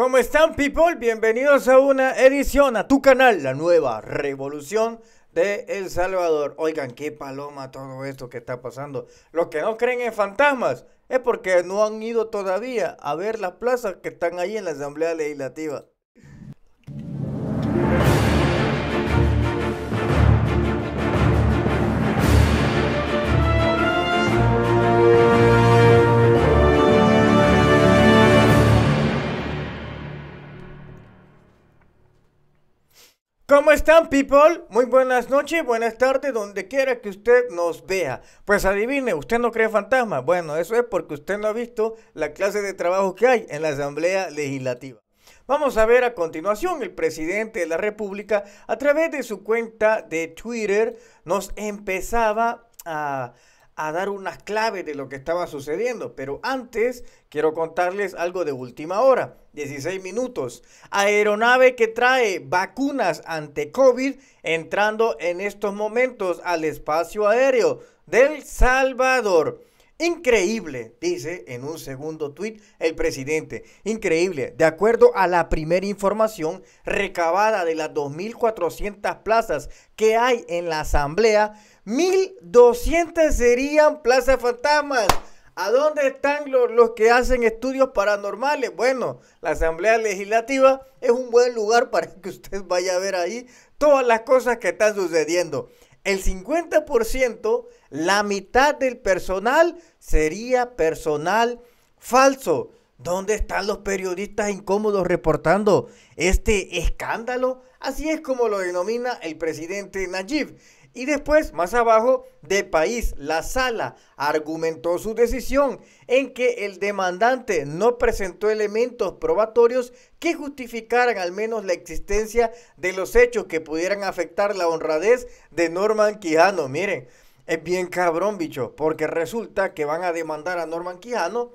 ¿Cómo están, people? Bienvenidos a una edición a tu canal, la nueva revolución de El Salvador. Oigan, qué paloma todo esto que está pasando. Los que no creen en fantasmas es porque no han ido todavía a ver las plazas que están ahí en la Asamblea Legislativa. ¿Cómo están, people? Muy buenas noches, buenas tardes, donde quiera que usted nos vea. Pues adivine, ¿usted no cree fantasma? Bueno, eso es porque usted no ha visto la clase de trabajo que hay en la Asamblea Legislativa. Vamos a ver a continuación, el presidente de la República, a través de su cuenta de Twitter, nos empezaba a a dar unas claves de lo que estaba sucediendo. Pero antes quiero contarles algo de última hora, 16 minutos. Aeronave que trae vacunas ante COVID entrando en estos momentos al espacio aéreo del Salvador. Increíble, dice en un segundo tuit el presidente. Increíble. De acuerdo a la primera información recabada de las 2.400 plazas que hay en la asamblea, 1.200 serían plazas fantasmas. ¿A dónde están los, los, que hacen estudios paranormales? Bueno, la Asamblea Legislativa es un buen lugar para que usted vaya a ver ahí todas las cosas que están sucediendo. El 50%, la mitad del personal sería personal falso. ¿Dónde están los periodistas incómodos reportando este escándalo? Así es como lo denomina el presidente Nayib. Y después, más abajo, de país, la sala argumentó su decisión en que el demandante no presentó elementos probatorios que justificaran al menos la existencia de los hechos que pudieran afectar la honradez de Norman Quijano. Miren, es bien cabrón, bicho, porque resulta que van a demandar a Norman Quijano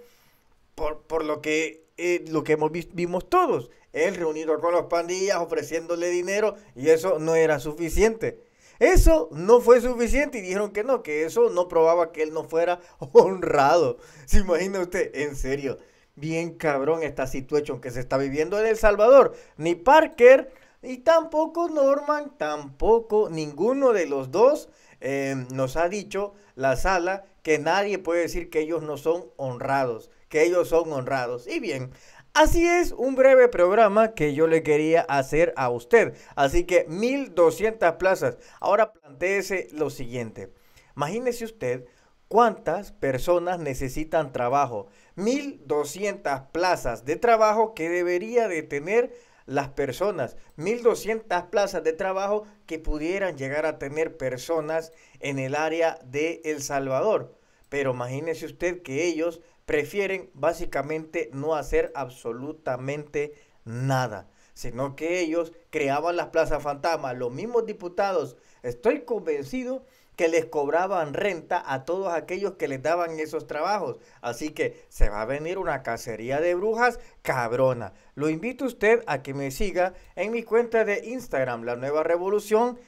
por, lo que eh, lo que hemos vimos todos. Él reunido con los pandillas, ofreciéndole dinero, y eso no era suficiente. Eso no fue suficiente y dijeron que no, que eso no probaba que él no fuera honrado. ¿Se imagina usted? En serio, bien cabrón esta situación que se está viviendo en El Salvador. Ni Parker y tampoco Norman, tampoco ninguno de los dos em, nos ha dicho la sala que nadie puede decir que ellos no son honrados, que ellos son honrados. Y bien, Así es, un breve programa que yo le quería hacer a usted. Así que 1200 plazas. Ahora planteese lo siguiente. Imagínese usted cuántas personas necesitan trabajo. 1200 plazas de trabajo que debería de tener las personas. 1200 plazas de trabajo que pudieran llegar a tener personas en el área de El Salvador. Pero imagínese usted que ellos prefieren básicamente no hacer absolutamente nada, sino que ellos creaban las plazas fantasma. Los mismos diputados, estoy convencido que les cobraban renta a todos aquellos que les daban esos trabajos. Así que se va a venir una cacería de brujas cabrona. Lo invito a usted a que me siga en mi cuenta de Instagram, La Nueva Revolución,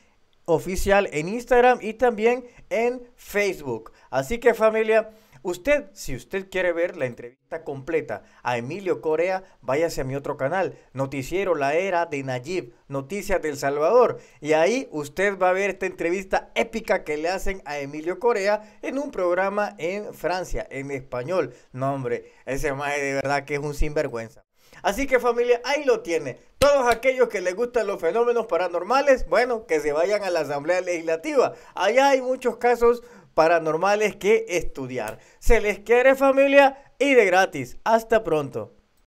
oficial en Instagram y también en Facebook. Así que familia, usted, si usted quiere ver la entrevista completa a Emilio Corea, váyase a mi otro canal, Noticiero La Era de Nayib, Noticias del Salvador. Y ahí usted va a ver esta entrevista épica que le hacen a Emilio Corea en un programa en Francia, en español. No, hombre, ese maestro de verdad que es un sinvergüenza. Así que familia, ahí lo tiene. Todos aquellos que les gustan los fenómenos paranormales, bueno, que se vayan a la Asamblea Legislativa. Allá hay muchos casos paranormales que estudiar. Se les quiere familia y de gratis. Hasta pronto.